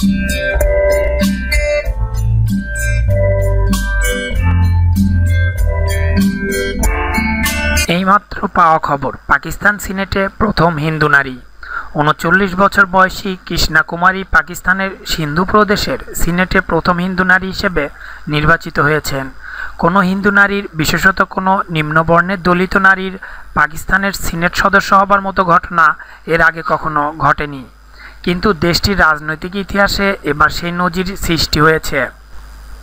এইমাত্র পাওয়া খবর পাকিস্তান সিনেটে প্রথম হিন্দু নারী উনচল্লিশ বছর বয়সী কৃষ্ণা কুমারী পাকিস্তানের সিন্ধু প্রদেশের সিনেটে প্রথম হিন্দু নারী হিসেবে নির্বাচিত হয়েছেন কোনো হিন্দু নারীর বিশেষত কোনো নিম্নবর্ণের দলিত নারীর পাকিস্তানের সিনেট সদস্য হবার মতো ঘটনা এর আগে কখনো ঘটেনি কিন্তু দেশটির রাজনৈতিক ইতিহাসে এবার সেই নজির সৃষ্টি হয়েছে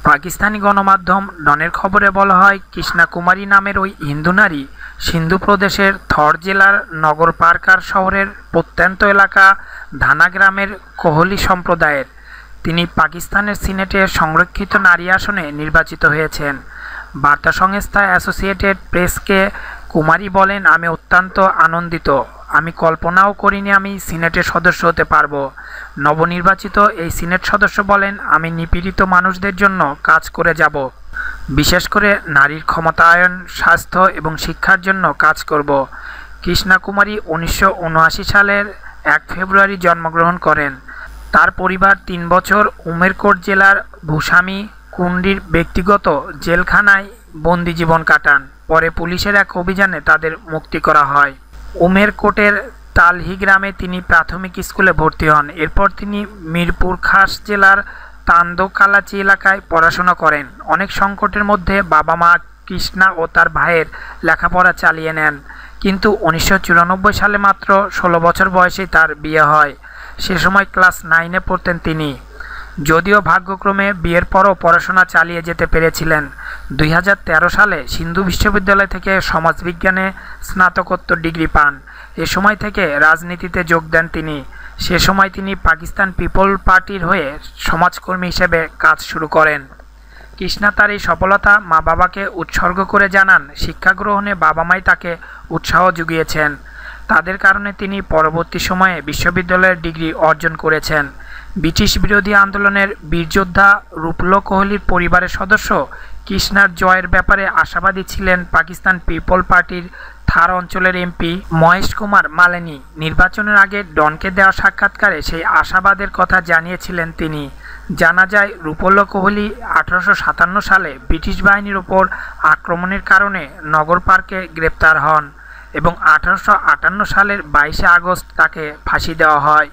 পাকিস্তানি গণমাধ্যম ডনের খবরে বলা হয় কৃষ্ণা কুমারী নামের ওই হিন্দু নারী সিন্ধু প্রদেশের থর জেলার নগর পার্কার শহরের প্রত্যন্ত এলাকা ধানা গ্রামের কোহলি সম্প্রদায়ের তিনি পাকিস্তানের সিনেটে সংরক্ষিত নারী আসনে নির্বাচিত হয়েছেন বার্তা সংস্থা অ্যাসোসিয়েটেড প্রেসকে কুমারী বলেন আমি অত্যন্ত আনন্দিত আমি কল্পনাও করিনি আমি সিনেটের সদস্য হতে পারব নবনির্বাচিত এই সিনেট সদস্য বলেন আমি নিপীড়িত মানুষদের জন্য কাজ করে যাব বিশেষ করে নারীর ক্ষমতায়ন স্বাস্থ্য এবং শিক্ষার জন্য কাজ করব কৃষ্ণা কুমারী উনিশশো সালের এক ফেব্রুয়ারি জন্মগ্রহণ করেন তার পরিবার তিন বছর উমেরকোট জেলার ভূস্বামী কুণ্ডির ব্যক্তিগত জেলখানায় বন্দি জীবন কাটান পরে পুলিশের এক অভিযানে তাদের মুক্তি করা হয় উমেরকোটের তালহি গ্রামে তিনি প্রাথমিক স্কুলে ভর্তি হন এরপর তিনি মিরপুর খাস জেলার তান্দোকালাচি এলাকায় পড়াশোনা করেন অনেক সংকটের মধ্যে বাবা মা কৃষ্ণা ও তার ভাইয়ের লেখাপড়া চালিয়ে নেন কিন্তু উনিশশো সালে মাত্র ষোলো বছর বয়সে তার বিয়ে হয় সে সময় ক্লাস নাইনে পড়তেন তিনি যদিও ভাগ্যক্রমে বিয়ের পরও পড়াশোনা চালিয়ে যেতে পেরেছিলেন 2013 সালে সিন্ধু বিশ্ববিদ্যালয় থেকে সমাজবিজ্ঞানে স্নাতকোত্তর ডিগ্রি পান এ সময় থেকে রাজনীতিতে যোগ দেন তিনি সে সময় তিনি পাকিস্তান পিপল পার্টির হয়ে সমাজকর্মী হিসেবে কাজ শুরু করেন কৃষ্ণা তার এই সফলতা মা বাবাকে উৎসর্গ করে জানান শিক্ষা গ্রহণে বাবা মাই তাকে উৎসাহ জুগিয়েছেন তাদের কারণে তিনি পরবর্তী সময়ে বিশ্ববিদ্যালয়ের ডিগ্রি অর্জন করেছেন ব্রিটিশ বিরোধী আন্দোলনের বীরযোদ্ধা রূপল কোহলির পরিবারের সদস্য কৃষ্ণার জয়ের ব্যাপারে আশাবাদী ছিলেন পাকিস্তান পিপল পার্টির থার অঞ্চলের এমপি মহেশ কুমার মালেনি নির্বাচনের আগে ডনকে দেওয়া সাক্ষাৎকারে সেই আশাবাদের কথা জানিয়েছিলেন তিনি জানা যায় রূপল্য কোহলি আঠারোশো সালে ব্রিটিশ বাহিনীর ওপর আক্রমণের কারণে নগর পার্কে গ্রেপ্তার হন এবং আঠারোশো সালের বাইশে আগস্ট তাকে ফাঁসি দেওয়া হয়